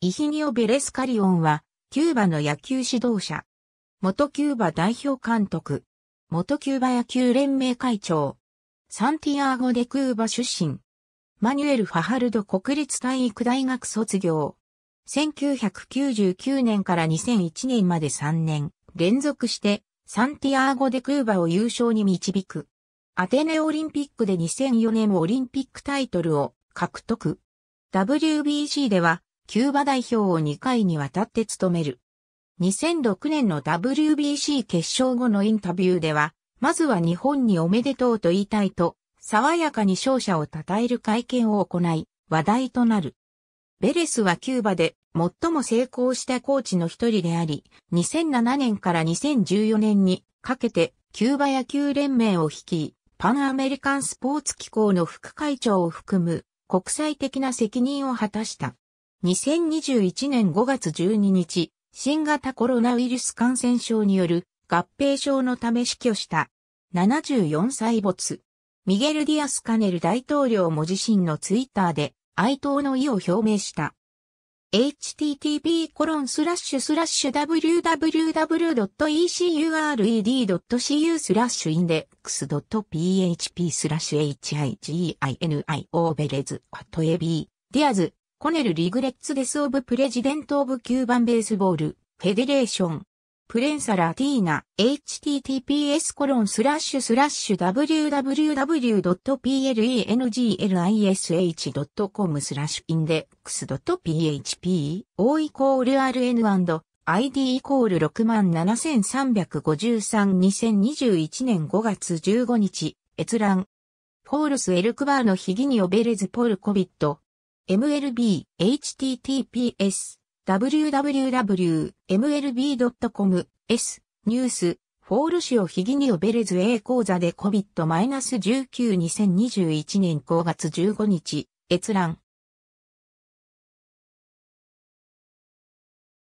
イヒニオ・ベレスカリオンは、キューバの野球指導者。元キューバ代表監督。元キューバ野球連盟会長。サンティアーゴ・デ・クーバ出身。マニュエル・ファハルド国立体育大学卒業。1999年から2001年まで3年、連続して、サンティアーゴ・デ・クーバを優勝に導く。アテネオリンピックで2004年オリンピックタイトルを獲得。WBC では、キューバ代表を2回にわたって務める。2006年の WBC 決勝後のインタビューでは、まずは日本におめでとうと言いたいと、爽やかに勝者を称える会見を行い、話題となる。ベレスはキューバで最も成功したコーチの一人であり、2007年から2014年にかけてキューバ野球連盟を率い、パンアメリカンスポーツ機構の副会長を含む国際的な責任を果たした。2021年5月12日、新型コロナウイルス感染症による合併症のため死去した。74歳没。ミゲル・ディアス・カネル大統領も自身のツイッターで哀悼の意を表明した。h t t p w w w e c u r e d c u スラッシュインデックス .php スラッシュ higiniO ベレズ e s ab ディアズコネル・リグレッツ・デス・オブ・プレジデント・オブ・キューバン・ベースボール、フェデレーション。プレンサラティーナ、https コロンスラッシュスラッシュ www.plenglish.com スラッシュインデックス .php、O イコール RN& ID イコール67353-2021年5月15日、閲覧。フォールス・エルクバーのヒギニオ・ベレズ・ポルコビット、MLB、https、www.mlb.com、s、ニュース、フォールシをヒギニオベレズ A 講座で COVID-19 2021年5月15日、閲覧。